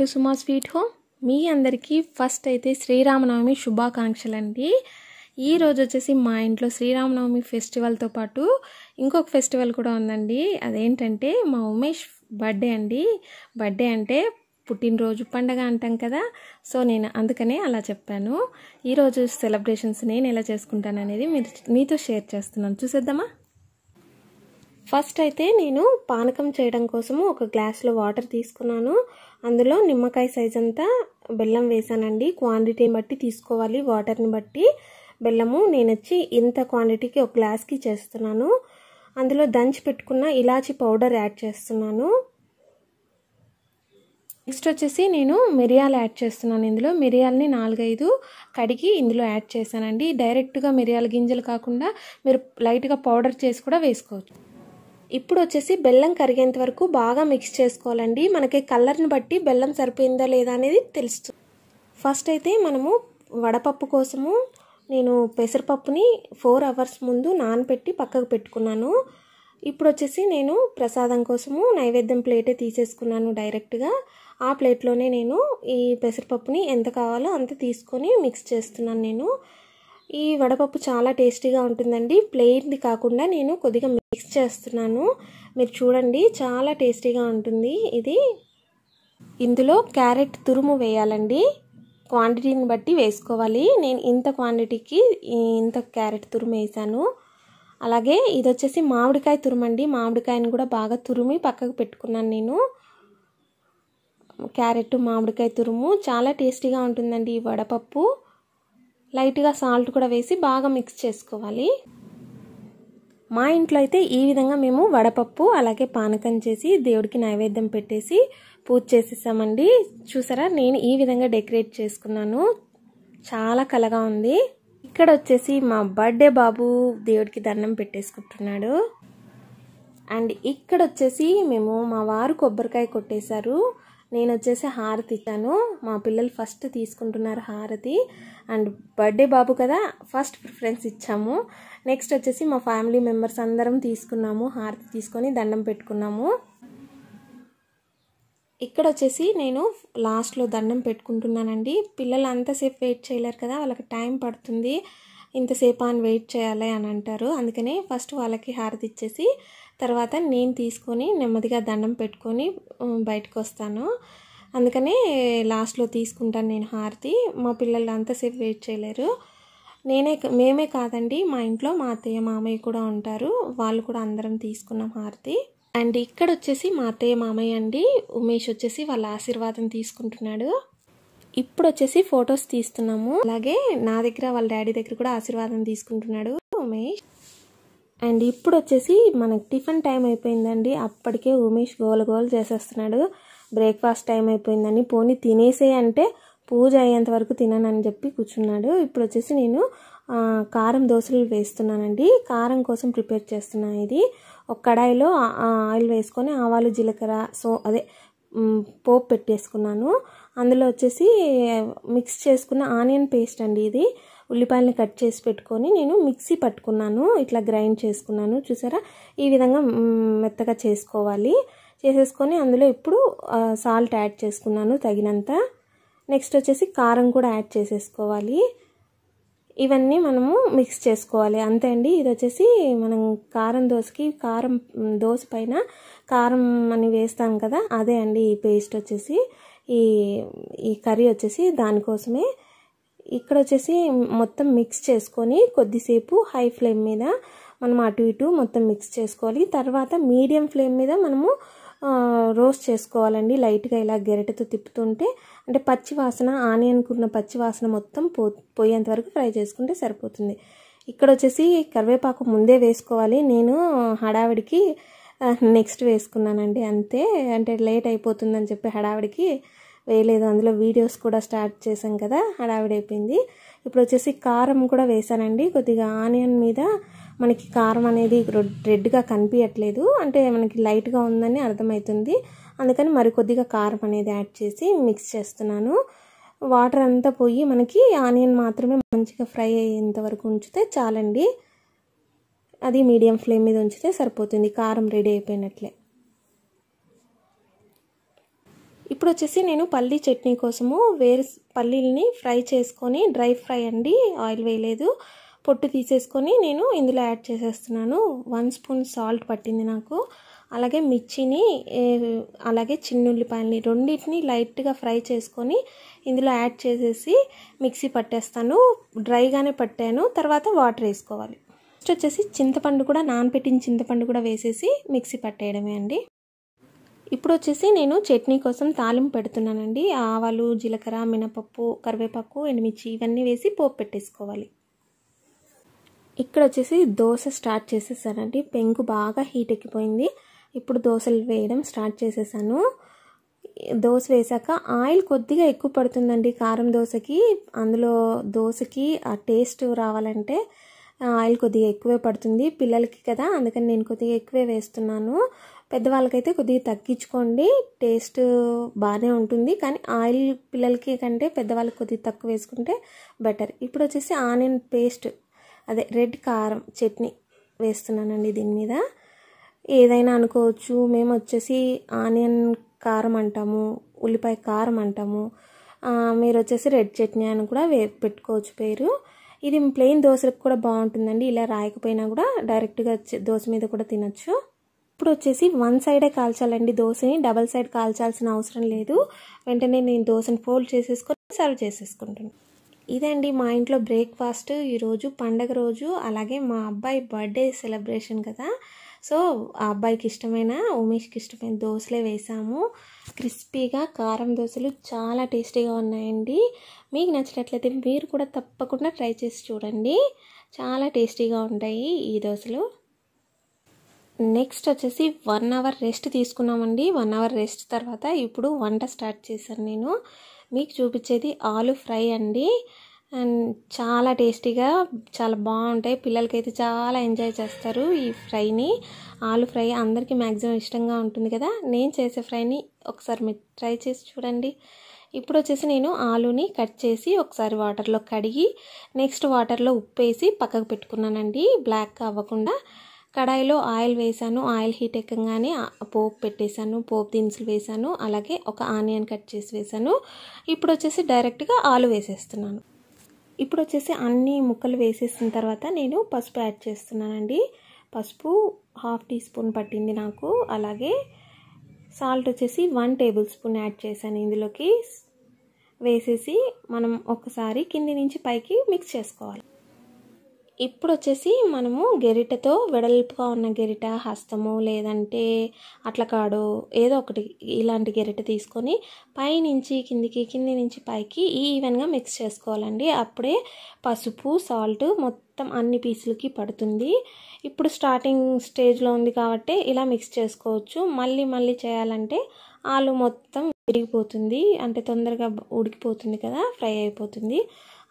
to Suma sweet home మీ అందరికీ first అయితే శ్రీరామనవమి శుభాకాంక్షలు అండి ఈరోజు వచ్చేసి మా ఇంట్లో శ్రీరామనవమి ఫెస్టివల్తో పాటు ఇంకొక ఫెస్టివల్ కూడా ఉందండి అదేంటంటే మా ఉమేష్ బర్త్డే అండి బర్త్డే అంటే పుట్టినరోజు పండగ అంటాం కదా సో నేను అందుకనే అలా చెప్పాను ఈరోజు సెలబ్రేషన్స్ నేను ఎలా చేసుకుంటాను అనేది మీతో షేర్ చేస్తున్నాను చూసేద్దామా ఫస్ట్ అయితే నేను పానకం చేయడం కోసము ఒక గ్లాస్లో వాటర్ తీసుకున్నాను అందులో నిమ్మకాయ సైజ్ అంతా బెల్లం వేసానండి క్వాంటిటీని బట్టి తీసుకోవాలి వాటర్ని బట్టి బెల్లము నేను వచ్చి ఇంత క్వాంటిటీకి ఒక గ్లాస్కి చేస్తున్నాను అందులో దంచి పెట్టుకున్న ఇలాచి పౌడర్ యాడ్ చేస్తున్నాను నెక్స్ట్ వచ్చేసి నేను మిరియాలు యాడ్ చేస్తున్నాను ఇందులో మిరియాలని నాలుగైదు కడిగి ఇందులో యాడ్ చేశానండి డైరెక్ట్గా మిరియాల గింజలు కాకుండా మీరు లైట్గా పౌడర్ చేసి కూడా వేసుకోవచ్చు ఇప్పుడు వచ్చేసి బెల్లం కరిగేంత వరకు బాగా మిక్స్ చేసుకోవాలండి మనకి కలర్ని బట్టి బెల్లం సరిపోయిందా లేదా అనేది తెలుస్తుంది ఫస్ట్ అయితే మనము వడపప్పు కోసము నేను పెసరపప్పుని ఫోర్ అవర్స్ ముందు నానబెట్టి పక్కకు పెట్టుకున్నాను ఇప్పుడు వచ్చేసి నేను ప్రసాదం కోసము నైవేద్యం ప్లేటే తీసేసుకున్నాను డైరెక్ట్గా ఆ ప్లేట్లోనే నేను ఈ పెసరపప్పుని ఎంత కావాలో అంత తీసుకొని మిక్స్ చేస్తున్నాను నేను ఈ వడపప్పు చాలా టేస్టీగా ఉంటుందండి ప్లెయిన్ది కాకుండా నేను కొద్దిగా మిక్స్ చేస్తున్నాను మీరు చూడండి చాలా టేస్టీగా ఉంటుంది ఇది ఇందులో క్యారెట్ తురుము వేయాలండి క్వాంటిటీని బట్టి వేసుకోవాలి నేను ఇంత క్వాంటిటీకి ఇంత క్యారెట్ తురుము వేసాను అలాగే ఇది వచ్చేసి మామిడికాయ తురుమండి మామిడికాయని కూడా బాగా తురుమి పక్కకు పెట్టుకున్నాను నేను క్యారెట్ మామిడికాయ తురుము చాలా టేస్టీగా ఉంటుందండి ఈ వడపప్పు లైట్గా సాల్ట్ కూడా వేసి బాగా మిక్స్ చేసుకోవాలి మా ఇంట్లో అయితే ఈ విధంగా మేము వడపప్పు అలాగే పానకం చేసి దేవుడికి నైవేద్యం పెట్టేసి పూజ చేసేసామండి చూసారా నేను ఈ విధంగా డెకరేట్ చేసుకున్నాను చాలా కలగా ఉంది ఇక్కడ వచ్చేసి మా బర్త్డే బాబు దేవుడికి దండం పెట్టేసుకుంటున్నాడు అండ్ ఇక్కడ వచ్చేసి మేము మా వారు కొబ్బరికాయ కొట్టేశారు నేను వచ్చేసి హారతి ఇచ్చాను మా పిల్లలు ఫస్ట్ తీసుకుంటున్నారు హారతి అండ్ బర్త్డే బాబు కదా ఫస్ట్ ప్రిఫరెన్స్ ఇచ్చాము నెక్స్ట్ వచ్చేసి మా ఫ్యామిలీ మెంబర్స్ అందరం తీసుకున్నాము హారతి తీసుకొని దండం పెట్టుకున్నాము ఇక్కడ వచ్చేసి నేను లాస్ట్లో దండం పెట్టుకుంటున్నానండి పిల్లలు అంతసేపు వెయిట్ చేయలేరు కదా వాళ్ళకి టైం పడుతుంది ఇంతసేపు అని వెయిట్ చేయాలి అని అంటారు అందుకనే ఫస్ట్ వాళ్ళకి హారతి ఇచ్చేసి తర్వాత నేను తీసుకొని నెమ్మదిగా దండం పెట్టుకొని బయటకు వస్తాను అందుకనే లాస్ట్లో తీసుకుంటాను నేను హారతి మా పిల్లలు అంతసేపు వెయిట్ చేయలేరు నేనే మేమే కాదండి మా ఇంట్లో మా అత్తయ్య మామయ్య కూడా ఉంటారు వాళ్ళు కూడా అందరం తీసుకున్నాం హారతి అండ్ ఇక్కడ వచ్చేసి మా అత్తయ్య మామయ్య అండి ఉమేష్ వచ్చేసి వాళ్ళ ఆశీర్వాదం తీసుకుంటున్నాడు ఇప్పుడు వచ్చేసి ఫొటోస్ తీస్తున్నాము అలాగే నా దగ్గర వాళ్ళ డాడీ దగ్గర కూడా ఆశీర్వాదం తీసుకుంటున్నాడు ఉమేష్ అండ్ ఇప్పుడు వచ్చేసి మనకి టిఫిన్ టైం అయిపోయిందండి అప్పటికే ఉమేష్ గోల గోలు చేసేస్తున్నాడు బ్రేక్ఫాస్ట్ టైం అయిపోయిందని పోనీ తినేసే అంటే పూజ అయ్యేంత వరకు తిననని చెప్పి కూర్చున్నాడు ఇప్పుడు వచ్చేసి నేను కారం దోశలు వేస్తున్నానండి కారం కోసం ప్రిపేర్ చేస్తున్నాను ఇది ఒక కడాయిలో ఆయిల్ వేసుకొని ఆవాలు జీలకర్ర సో అదే పోపు పెట్టేసుకున్నాను అందులో వచ్చేసి మిక్స్ చేసుకున్న ఆనియన్ పేస్ట్ అండి ఇది ఉల్లిపాయలని కట్ చేసి పెట్టుకొని నేను మిక్సీ పట్టుకున్నాను ఇట్లా గ్రైండ్ చేసుకున్నాను చూసారా ఈ విధంగా మెత్తగా చేసుకోవాలి చేసేసుకొని అందులో ఇప్పుడు సాల్ట్ యాడ్ చేసుకున్నాను తగినంత నెక్స్ట్ వచ్చేసి కారం కూడా యాడ్ చేసేసుకోవాలి ఇవన్నీ మనము మిక్స్ చేసుకోవాలి అంతే అండి ఇది వచ్చేసి మనం కారం దోశకి కారం దోశ పైన కారం అని వేస్తాం కదా అదే అండి ఈ పేస్ట్ వచ్చేసి ఈ ఈ కర్రీ వచ్చేసి దానికోసమే ఇక్కడ వచ్చేసి మొత్తం మిక్స్ చేసుకొని కొద్దిసేపు హై ఫ్లేమ్ మీద మనం అటు ఇటు మొత్తం మిక్స్ చేసుకోవాలి తర్వాత మీడియం ఫ్లేమ్ మీద మనము రోస్ట్ చేసుకోవాలండి లైట్గా ఇలా గెరటతో తిప్పుతుంటే అంటే పచ్చి వాసన ఆనియన్కి ఉన్న పచ్చి వాసన మొత్తం పో పోయేంత వరకు ఫ్రై చేసుకుంటే సరిపోతుంది ఇక్కడ వచ్చేసి కరివేపాకు ముందే వేసుకోవాలి నేను హడావిడికి నెక్స్ట్ వేసుకున్నానండి అంతే అంటే లేట్ అయిపోతుందని చెప్పి హడావిడికి వేయలేదు అందులో వీడియోస్ కూడా స్టార్ట్ చేశాం కదా హడావిడి అయిపోయింది ఇప్పుడు వచ్చేసి కారం కూడా వేసానండి కొద్దిగా ఆనియన్ మీద మనకి కారం అనేది రెడ్గా కనిపించట్లేదు అంటే మనకి లైట్గా ఉందని అర్థమవుతుంది అందుకని మరికొద్దిగా కారం అనేది యాడ్ చేసి మిక్స్ చేస్తున్నాను వాటర్ అంతా పోయి మనకి ఆనియన్ మాత్రమే మంచిగా ఫ్రై అయ్యేంత వరకు ఉంచితే చాలండి అది మీడియం ఫ్లేమ్ మీద ఉంచితే సరిపోతుంది కారం రెడీ అయిపోయినట్లే ఇప్పుడు వచ్చేసి నేను పల్లీ చట్నీ కోసము వేరు పల్లీల్ని ఫ్రై చేసుకొని డ్రై ఫ్రై అండి ఆయిల్ వేయలేదు పొట్టు తీసేసుకొని నేను ఇందులో యాడ్ చేసేస్తున్నాను వన్ స్పూన్ సాల్ట్ పట్టింది నాకు అలాగే మిర్చిని అలాగే చిన్న ఉల్లిపాయలని రెండింటిని లైట్గా ఫ్రై చేసుకొని ఇందులో యాడ్ చేసేసి మిక్సీ పట్టేస్తాను డ్రైగానే పట్టాను తర్వాత వాటర్ వేసుకోవాలి నెక్స్ట్ వచ్చేసి చింతపండు కూడా నానపెట్టిన చింతపండు కూడా వేసేసి మిక్సీ పట్టేయడమే అండి ఇప్పుడు వచ్చేసి నేను చట్నీ కోసం తాలింపు పెడుతున్నానండి ఆవాలు జీలకర్ర మినపప్పు కరివేపాకు ఎండుమిర్చి ఇవన్నీ వేసి పోపు పెట్టేసుకోవాలి ఇక్కడ వచ్చేసి దోశ స్టార్ట్ చేసేసానండి పెంకు బాగా హీట్ ఎక్కిపోయింది ఇప్పుడు దోశలు వేయడం స్టార్ట్ చేసేసాను దోశ వేసాక ఆయిల్ కొద్దిగా ఎక్కువ పడుతుందండి కారం దోశకి అందులో దోశకి ఆ టేస్ట్ రావాలంటే ఆయిల్ కొద్దిగా ఎక్కువే పడుతుంది పిల్లలకి కదా అందుకని నేను కొద్దిగా ఎక్కువే వేస్తున్నాను పెద్దవాళ్ళకైతే కొద్దిగా తగ్గించుకోండి టేస్ట్ బాగానే ఉంటుంది కానీ ఆయిల్ పిల్లలకి కంటే పెద్దవాళ్ళకి కొద్దిగా తక్కువ వేసుకుంటే బెటర్ ఇప్పుడు వచ్చేసి ఆనియన్ పేస్ట్ అదే రెడ్ కారం చట్నీ వేస్తున్నానండి దీని మీద ఏదైనా అనుకోవచ్చు మేము వచ్చేసి ఆనియన్ కారం అంటాము ఉల్లిపాయ కారం అంటాము మీరు వచ్చేసి రెడ్ చట్నీ అని కూడా వే పెట్టుకోవచ్చు పేరు ఇది ప్లెయిన్ దోశలకు కూడా బాగుంటుందండి ఇలా రాయకపోయినా కూడా డైరెక్ట్గా దోశ మీద కూడా తినచ్చు ఇప్పుడు వచ్చేసి వన్ సైడే కాల్చాలండి దోశని డబల్ సైడ్ కాల్చాల్సిన అవసరం లేదు వెంటనే నేను దోశని ఫోల్డ్ చేసేసుకొని సర్వ్ చేసేసుకుంటాను ఇదండి మా ఇంట్లో బ్రేక్ఫాస్ట్ ఈరోజు పండగ రోజు అలాగే మా అబ్బాయి బర్త్డే సెలబ్రేషన్ కదా సో ఆ అబ్బాయికి ఇష్టమైన ఉమేష్కి ఇష్టమైన దోశలే వేసాము క్రిస్పీగా కారం దోశలు చాలా టేస్టీగా ఉన్నాయండి మీకు నచ్చినట్లయితే మీరు కూడా తప్పకుండా ట్రై చేసి చూడండి చాలా టేస్టీగా ఉంటాయి ఈ దోశలు నెక్స్ట్ వచ్చేసి వన్ అవర్ రెస్ట్ తీసుకున్నామండి వన్ అవర్ రెస్ట్ తర్వాత ఇప్పుడు వంట స్టార్ట్ చేశాను నేను మీకు చూపించేది ఆలు ఫ్రై అండి అండ్ చాలా టేస్టీగా చాలా బాగుంటాయి పిల్లలకైతే చాలా ఎంజాయ్ చేస్తారు ఈ ఫ్రైని ఆలు ఫ్రై అందరికీ మ్యాక్సిమం ఇష్టంగా ఉంటుంది కదా నేను చేసే ఫ్రైని ఒకసారి మీరు ట్రై చేసి చూడండి ఇప్పుడు వచ్చేసి నేను ఆలుని కట్ చేసి ఒకసారి వాటర్లో కడిగి నెక్స్ట్ వాటర్లో ఉప్పు వేసి పక్కకు పెట్టుకున్నానండి బ్లాక్ అవ్వకుండా కడాయిలో ఆయిల్ వేసాను ఆయిల్ హీట్ ఎక్కగానే పోపు పెట్టేశాను పోపు దినుసులు వేసాను అలాగే ఒక ఆనియన్ కట్ చేసి వేసాను ఇప్పుడు వచ్చేసి డైరెక్ట్గా ఆలు వేసేస్తున్నాను ఇప్పుడు వచ్చేసి అన్ని ముక్కలు వేసేసిన తర్వాత నేను పసుపు యాడ్ చేస్తున్నానండి పసుపు హాఫ్ టీ స్పూన్ పట్టింది నాకు అలాగే సాల్ట్ వచ్చేసి వన్ టేబుల్ స్పూన్ యాడ్ చేశాను ఇందులోకి వేసేసి మనం ఒకసారి కింది నుంచి పైకి మిక్స్ చేసుకోవాలి ఇప్పుడు వచ్చేసి మనము గెరిటతో వెడల్పుగా ఉన్న గెరిట హస్తము లేదంటే అట్లా కాడు ఏదో ఒకటి ఇలాంటి గెరిట తీసుకొని పైనుంచి కిందికి కింది నుంచి పైకి ఈవెన్గా మిక్స్ చేసుకోవాలండి అప్పుడే పసుపు సాల్ట్ మొత్తం అన్ని పీసులకి పడుతుంది ఇప్పుడు స్టార్టింగ్ స్టేజ్లో ఉంది కాబట్టి ఇలా మిక్స్ చేసుకోవచ్చు మళ్ళీ మళ్ళీ చేయాలంటే ఆలు మొత్తం విరిగిపోతుంది అంటే తొందరగా ఉడికిపోతుంది కదా ఫ్రై అయిపోతుంది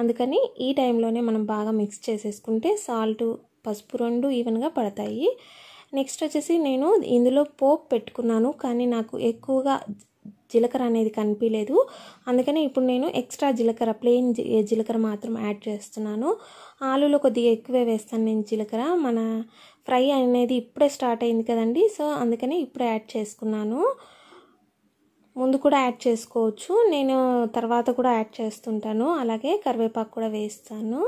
అందుకని ఈ టైంలోనే మనం బాగా మిక్స్ చేసేసుకుంటే సాల్ట్ పసుపు రెండు ఈవెన్గా పడతాయి నెక్స్ట్ వచ్చేసి నేను ఇందులో పోపు పెట్టుకున్నాను కానీ నాకు ఎక్కువగా జీలకర్ర అనేది కనిపించలేదు అందుకని ఇప్పుడు నేను ఎక్స్ట్రా జీలకర్ర ప్లెయిన్ జీలకర్ర మాత్రం యాడ్ చేస్తున్నాను ఆలులో కొద్దిగా ఎక్కువే వేస్తాను నేను జీలకర్ర మన ఫ్రై అనేది ఇప్పుడే స్టార్ట్ అయింది కదండి సో అందుకని ఇప్పుడే యాడ్ చేసుకున్నాను ముందు కూడా యాడ్ చేసుకోవచ్చు నేను తర్వాత కూడా యాడ్ చేస్తుంటాను అలాగే కరివేపాకు కూడా వేస్తాను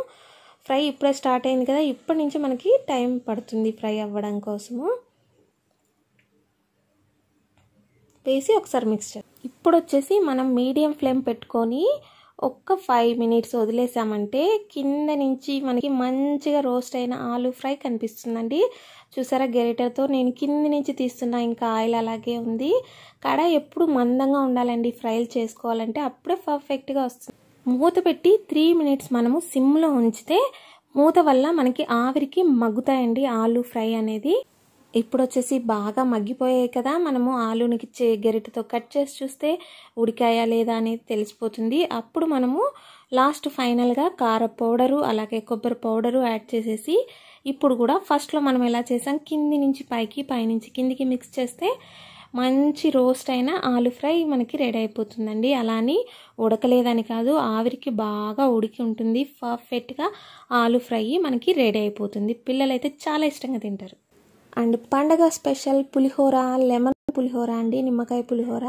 ఫ్రై ఇప్పుడే స్టార్ట్ అయింది కదా ఇప్పటి నుంచి మనకి టైం పడుతుంది ఫ్రై అవ్వడం కోసము వేసి ఒకసారి మిక్స్ చేస్తాం ఇప్పుడు వచ్చేసి మనం మీడియం ఫ్లేమ్ పెట్టుకొని ఒక్క ఫైవ్ మినిట్స్ వదిలేసామంటే కింద నుంచి మనకి మంచిగా రోస్ట్ అయిన ఆలు ఫ్రై కనిపిస్తుందండి చూసారా గెరిటర్తో నేను కింద నుంచి తీస్తున్నా ఇంకా ఆయిల్ అలాగే ఉంది కడాయి ఎప్పుడు మందంగా ఉండాలండి ఫ్రైలు చేసుకోవాలంటే అప్పుడే పర్ఫెక్ట్గా వస్తుంది మూత పెట్టి త్రీ మినిట్స్ మనము సిమ్లో ఉంచితే మూత వల్ల మనకి ఆవిరికి మగ్గుతాయండి ఆలు ఫ్రై అనేది ఇప్పుడు వచ్చేసి బాగా మగ్గిపోయాయి కదా మనము ఆలునికి గరిటతో కట్ చేసి చూస్తే ఉడికాయా లేదా అనేది తెలిసిపోతుంది అప్పుడు మనము లాస్ట్ ఫైనల్గా కార పౌడరు అలాగే కొబ్బరి పౌడరు యాడ్ చేసేసి ఇప్పుడు కూడా ఫస్ట్లో మనం ఎలా చేసాం కింది నుంచి పైకి పైనుంచి కిందికి మిక్స్ చేస్తే మంచి రోస్ట్ అయిన ఆలు ఫ్రై మనకి రెడీ అయిపోతుందండి అలా అని ఉడకలేదని కాదు ఆవిరికి బాగా ఉడికి ఉంటుంది పర్ఫెక్ట్గా ఆలు ఫ్రై మనకి రెడీ అయిపోతుంది పిల్లలైతే చాలా ఇష్టంగా తింటారు అండ్ పండగ స్పెషల్ పులిహోర లెమన్ పులిహోర అండి నిమ్మకాయ పులిహోర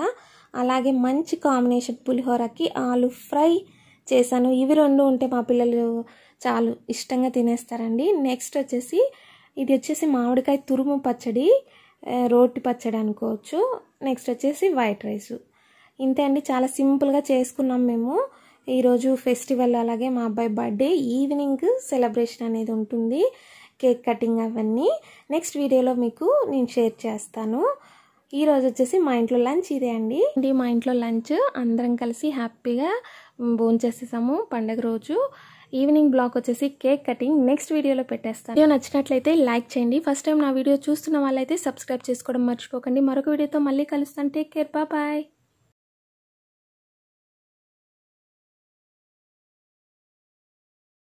అలాగే మంచి కాంబినేషన్ పులిహోరకి ఆలు ఫ్రై చేశాను ఇవి రెండు ఉంటే మా పిల్లలు చాలు ఇష్టంగా తినేస్తారండి నెక్స్ట్ వచ్చేసి ఇది వచ్చేసి మామిడికాయ తురుము పచ్చడి రోటి పచ్చడి అనుకోవచ్చు నెక్స్ట్ వచ్చేసి వైట్ రైస్ ఇంతే అండి చాలా సింపుల్గా చేసుకున్నాం మేము ఈరోజు ఫెస్టివల్ అలాగే మా అబ్బాయి బర్త్డే ఈవినింగ్ సెలబ్రేషన్ అనేది ఉంటుంది కేక్ కటింగ్ అవన్నీ నెక్స్ట్ వీడియోలో మీకు నేను షేర్ చేస్తాను ఈ రోజు వచ్చేసి మా ఇంట్లో లంచ్ ఇదే అండి మా ఇంట్లో లంచ్ అందరం కలిసి హ్యాపీగా భోంచేసేసాము పండగ రోజు ఈవినింగ్ బ్లాక్ వచ్చేసి కేక్ కటింగ్ నెక్స్ట్ వీడియోలో పెట్టేస్తాను వీడియో నచ్చినట్లయితే లైక్ చేయండి ఫస్ట్ టైం నా వీడియో చూస్తున్న వాళ్ళైతే సబ్స్క్రైబ్ చేసుకోవడం మర్చిపోకండి మరొక వీడియోతో మళ్ళీ కలుస్తాను టేక్ కేర్ బాయ్